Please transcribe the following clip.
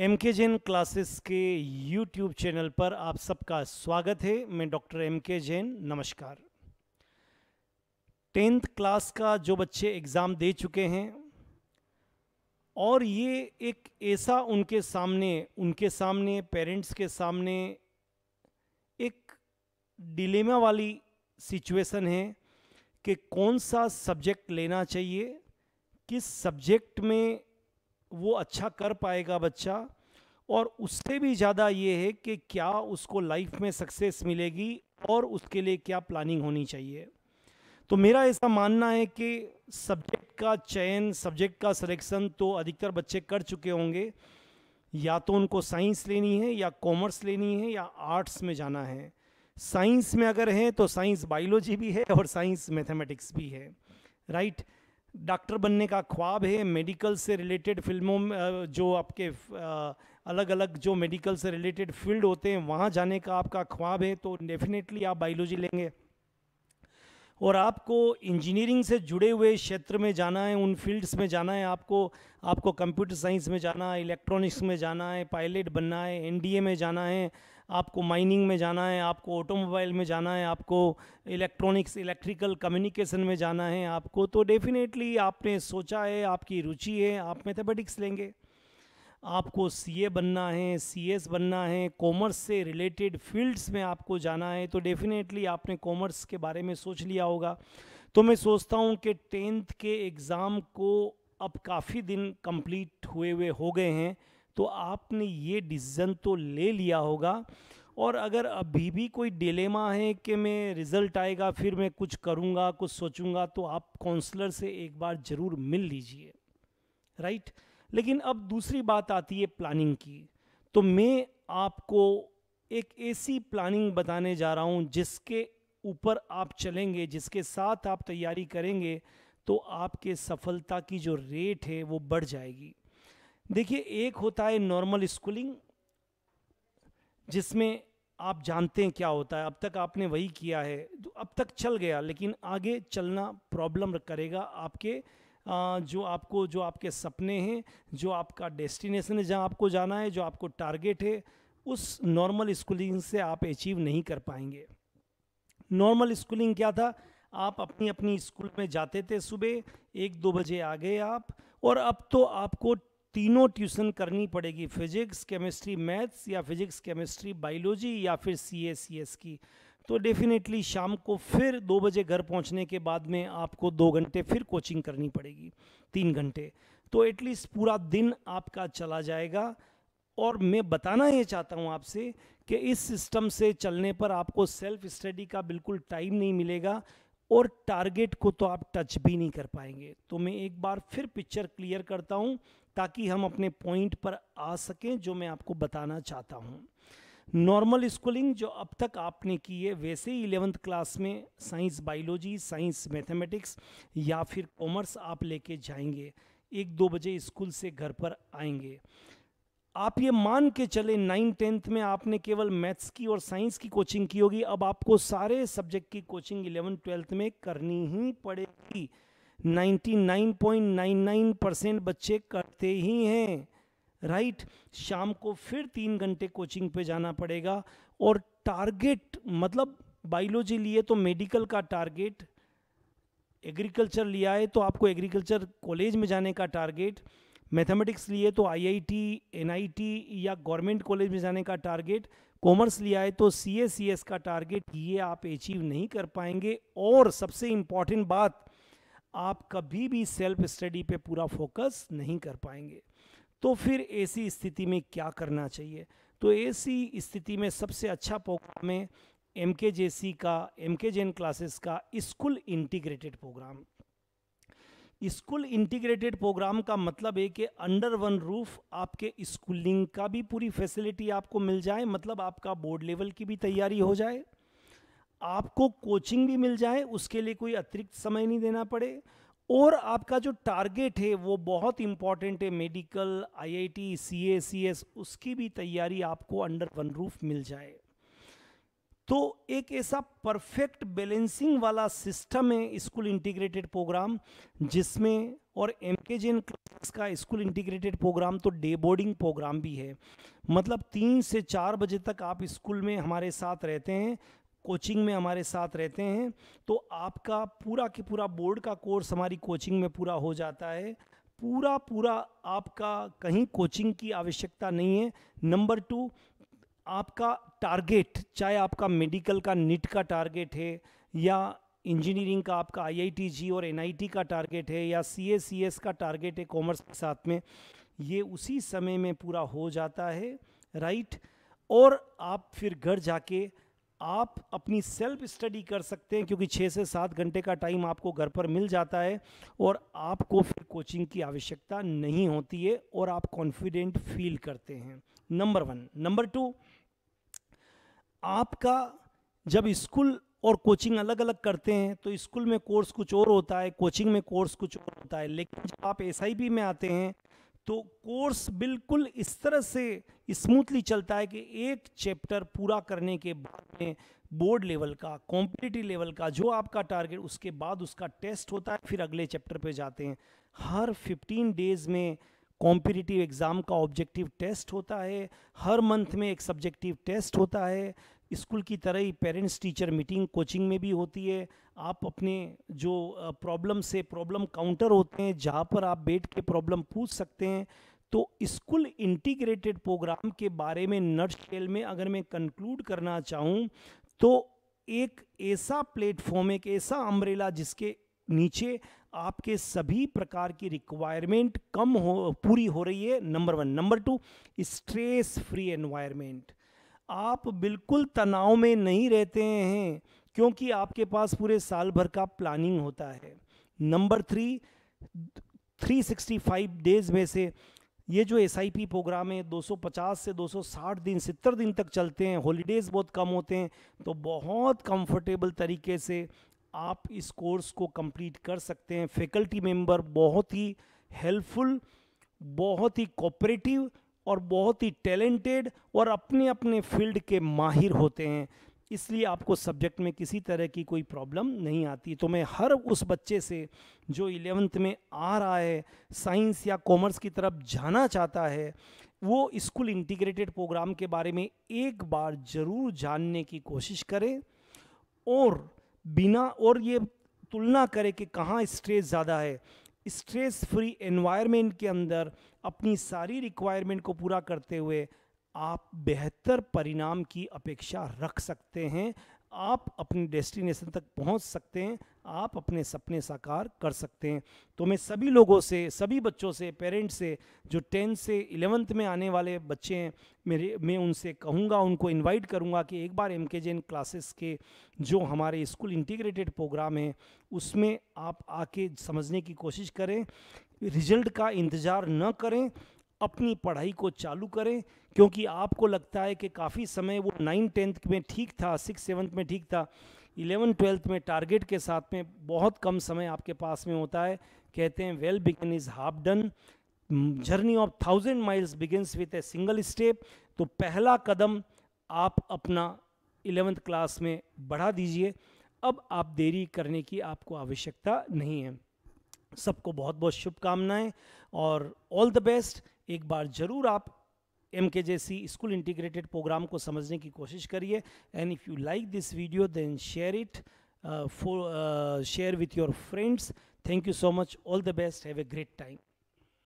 M K Jain classes के YouTube channel पर आप सबका स्वागत है मैं डॉक्टर एम के जैन नमस्कार टेंथ क्लास का जो बच्चे एग्ज़ाम दे चुके हैं और ये एक ऐसा उनके सामने उनके सामने पेरेंट्स के सामने एक डिलेमा वाली सिचुएशन है कि कौन सा सब्जेक्ट लेना चाहिए किस सब्जेक्ट में वो अच्छा कर पाएगा बच्चा और उससे भी ज़्यादा ये है कि क्या उसको लाइफ में सक्सेस मिलेगी और उसके लिए क्या प्लानिंग होनी चाहिए तो मेरा ऐसा मानना है कि सब्जेक्ट का चयन सब्जेक्ट का सिलेक्शन तो अधिकतर बच्चे कर चुके होंगे या तो उनको साइंस लेनी है या कॉमर्स लेनी है या आर्ट्स में जाना है साइंस में अगर हैं तो साइंस बायोलॉजी भी है और साइंस मैथमेटिक्स भी है राइट right? डॉक्टर बनने का ख्वाब है मेडिकल से रिलेटेड फिल्मों में जो आपके अलग अलग जो मेडिकल से रिलेटेड फील्ड होते हैं वहाँ जाने का आपका ख्वाब है तो डेफिनेटली आप बायोलॉजी लेंगे और आपको इंजीनियरिंग से जुड़े हुए क्षेत्र में जाना है उन फील्ड्स में जाना है आपको आपको कंप्यूटर साइंस में जाना है इलेक्ट्रॉनिक्स में जाना है पायलट बनना है एनडीए में जाना है आपको माइनिंग में जाना है आपको ऑटोमोबाइल में जाना है आपको इलेक्ट्रॉनिक्स इलेक्ट्रिकल कम्युनिकेशन में जाना है आपको तो डेफिनेटली आपने सोचा है आपकी रुचि है आप मैथमेटिक्स लेंगे आपको सीए बनना है सीएस बनना है कॉमर्स से रिलेटेड फील्ड्स में आपको जाना है तो डेफिनेटली आपने कॉमर्स के बारे में सोच लिया होगा तो मैं सोचता हूँ कि टेंथ के एग्ज़ाम को अब काफ़ी दिन कंप्लीट हुए हुए हो गए हैं तो आपने ये डिसीज़न तो ले लिया होगा और अगर अभी भी कोई डिलेमा है कि मैं रिज़ल्ट आएगा फिर मैं कुछ करूँगा कुछ सोचूंगा तो आप काउंसलर से एक बार ज़रूर मिल लीजिए राइट लेकिन अब दूसरी बात आती है प्लानिंग की तो मैं आपको एक ऐसी प्लानिंग बताने जा रहा हूँ जिसके ऊपर आप चलेंगे जिसके साथ आप तैयारी करेंगे तो आपके सफलता की जो रेट है वो बढ़ जाएगी देखिए एक होता है नॉर्मल स्कूलिंग जिसमें आप जानते हैं क्या होता है अब तक आपने वही किया है तो अब तक चल गया लेकिन आगे चलना प्रॉब्लम करेगा आपके जो आपको जो आपके सपने हैं जो आपका डेस्टिनेशन है जहाँ आपको जाना है जो आपको टारगेट है उस नॉर्मल स्कूलिंग से आप अचीव नहीं कर पाएंगे नॉर्मल स्कूलिंग क्या था आप अपनी अपनी स्कूल में जाते थे सुबह एक दो बजे आ गए आप और अब तो आपको तीनों ट्यूशन करनी पड़ेगी फिजिक्स केमिस्ट्री मैथ्स या फिजिक्स केमिस्ट्री बायोलॉजी या फिर सी ए सी एस की तो डेफिनेटली शाम को फिर दो बजे घर पहुंचने के बाद में आपको दो घंटे फिर कोचिंग करनी पड़ेगी तीन घंटे तो एटलीस्ट पूरा दिन आपका चला जाएगा और मैं बताना ये चाहता हूँ आपसे कि इस सिस्टम से चलने पर आपको सेल्फ स्टडी का बिल्कुल टाइम नहीं मिलेगा और टारगेट को तो आप टच भी नहीं कर पाएंगे तो मैं एक बार फिर पिक्चर क्लियर करता हूँ ताकि हम अपने पॉइंट पर आ सकें जो मैं आपको बताना चाहता हूँ नॉर्मल स्कूलिंग जो अब तक आपने की है वैसे ही इलेवंथ क्लास में साइंस बायोलॉजी साइंस मैथमेटिक्स या फिर कॉमर्स आप लेके जाएंगे एक दो बजे स्कूल से घर पर आएंगे आप ये मान के चले नाइन टेंथ में आपने केवल मैथ्स की और साइंस की कोचिंग की होगी अब आपको सारे सब्जेक्ट की कोचिंग इलेवंथ ट्वेल्थ में करनी ही पड़ेगी 99.99 परसेंट बच्चे करते ही हैं राइट शाम को फिर तीन घंटे कोचिंग पे जाना पड़ेगा और टारगेट मतलब बायोलॉजी लिए तो मेडिकल का टारगेट एग्रीकल्चर लिया है तो आपको एग्रीकल्चर कॉलेज में जाने का टारगेट मैथमेटिक्स लिए तो आईआईटी, एनआईटी या गवर्नमेंट कॉलेज में जाने का टारगेट कॉमर्स लिया है तो सी का टारगेट ये आप अचीव नहीं कर पाएंगे और सबसे इम्पॉर्टेंट बात आप कभी भी सेल्फ स्टडी पे पूरा फोकस नहीं कर पाएंगे तो फिर ऐसी स्थिति में क्या करना चाहिए तो ऐसी स्थिति में सबसे अच्छा प्रोग्राम है एम के जे सी का M K J N classes का school integrated program school integrated program का मतलब है कि अंडर वन रूफ आपके स्कूलिंग का भी पूरी फैसिलिटी आपको मिल जाए मतलब आपका बोर्ड लेवल की भी तैयारी हो जाए आपको कोचिंग भी मिल जाए उसके लिए कोई अतिरिक्त समय नहीं देना पड़े और आपका जो टारगेट है वो बहुत इंपॉर्टेंट है मेडिकल आईआईटी सीएसीएस उसकी भी तैयारी आपको अंडर वन रूफ मिल जाए तो एक ऐसा परफेक्ट बैलेंसिंग वाला सिस्टम है स्कूल इंटीग्रेटेड प्रोग्राम जिसमें और एम के जे क्लास का स्कूल इंटीग्रेटेड प्रोग्राम तो डे बोर्डिंग प्रोग्राम भी है मतलब तीन से चार बजे तक आप स्कूल में हमारे साथ रहते हैं कोचिंग में हमारे साथ रहते हैं तो आपका पूरा के पूरा बोर्ड का कोर्स हमारी कोचिंग में पूरा हो जाता है पूरा पूरा आपका कहीं कोचिंग की आवश्यकता नहीं है नंबर टू आपका टारगेट चाहे आपका मेडिकल का नीट का टारगेट है या इंजीनियरिंग का आपका आईआईटीजी और एनआईटी का टारगेट है या सीएसीएस का टारगेट है कॉमर्स के साथ में ये उसी समय में पूरा हो जाता है राइट और आप फिर घर जाके आप अपनी सेल्फ स्टडी कर सकते हैं क्योंकि छः से सात घंटे का टाइम आपको घर पर मिल जाता है और आपको फिर कोचिंग की आवश्यकता नहीं होती है और आप कॉन्फिडेंट फील करते हैं नंबर वन नंबर टू आपका जब स्कूल और कोचिंग अलग अलग करते हैं तो स्कूल में कोर्स कुछ और होता है कोचिंग में कोर्स कुछ और होता है लेकिन जब आप एस में आते हैं तो कोर्स बिल्कुल इस तरह से स्मूथली चलता है कि एक चैप्टर पूरा करने के बाद में बोर्ड लेवल का कॉम्पिटिटिव लेवल का जो आपका टारगेट उसके बाद उसका टेस्ट होता है फिर अगले चैप्टर पे जाते हैं हर 15 डेज़ में कॉम्पिटिटिव एग्ज़ाम का ऑब्जेक्टिव टेस्ट होता है हर मंथ में एक सब्जेक्टिव टेस्ट होता है स्कूल की तरह ही पेरेंट्स टीचर मीटिंग कोचिंग में भी होती है आप अपने जो प्रॉब्लम से प्रॉब्लम काउंटर होते हैं जहाँ पर आप बैठ के प्रॉब्लम पूछ सकते हैं तो स्कूल इंटीग्रेटेड प्रोग्राम के बारे में नर्स खेल में अगर मैं कंक्लूड करना चाहूँ तो एक ऐसा प्लेटफॉर्म एक ऐसा अम्ब्रेला जिसके नीचे आपके सभी प्रकार की रिक्वायरमेंट कम हो पूरी हो रही है number one number two stress free environment आप बिल्कुल तनाव में नहीं रहते हैं क्योंकि आपके पास पूरे साल भर का प्लानिंग होता है नंबर थ्री 365 डेज में से ये जो एस प्रोग्राम है 250 से 260 दिन सत्तर दिन तक चलते हैं हॉलीडेज़ बहुत कम होते हैं तो बहुत कंफर्टेबल तरीके से आप इस कोर्स को कंप्लीट कर सकते हैं फैकल्टी मेंबर बहुत ही हेल्पफुल बहुत ही कोऑपरेटिव और बहुत ही टैलेंटेड और अपने अपने फील्ड के माहिर होते हैं इसलिए आपको सब्जेक्ट में किसी तरह की कोई प्रॉब्लम नहीं आती तो मैं हर उस बच्चे से जो इलेवंथ में आ रहा है साइंस या कॉमर्स की तरफ जाना चाहता है वो स्कूल इंटीग्रेटेड प्रोग्राम के बारे में एक बार ज़रूर जानने की कोशिश करें और बिना और ये तुलना करें कि कहाँ स्ट्रेस ज़्यादा है स्ट्रेस फ्री एनवायरनमेंट के अंदर अपनी सारी रिक्वायरमेंट को पूरा करते हुए आप बेहतर परिणाम की अपेक्षा रख सकते हैं आप अपने डेस्टिनेशन तक पहुंच सकते हैं आप अपने सपने साकार कर सकते हैं तो मैं सभी लोगों से सभी बच्चों से पेरेंट्स से जो टेंथ से इलेवंथ में आने वाले बच्चे हैं मेरे मैं उनसे कहूँगा उनको इनवाइट करूँगा कि एक बार एम के जे क्लासेस के जो हमारे स्कूल इंटीग्रेटेड प्रोग्राम है उसमें आप आके समझने की कोशिश करें रिजल्ट का इंतज़ार न करें अपनी पढ़ाई को चालू करें क्योंकि आपको लगता है कि काफ़ी समय वो नाइन टेंथ में ठीक था सिक्स सेवन्थ में ठीक था इलेवन ट्वेल्थ में टारगेट के साथ में बहुत कम समय आपके पास में होता है कहते हैं well begun is half done journey of thousand miles begins with a single step तो पहला कदम आप अपना इलेवेंथ क्लास में बढ़ा दीजिए अब आप देरी करने की आपको आवश्यकता नहीं है सबको बहुत बहुत शुभकामनाएं और ऑल द बेस्ट एक बार ज़रूर आप M K J C school integrated program को समझने की कोशिश करिए and if you like this video then share it for share with your friends thank you so much all the best have a great time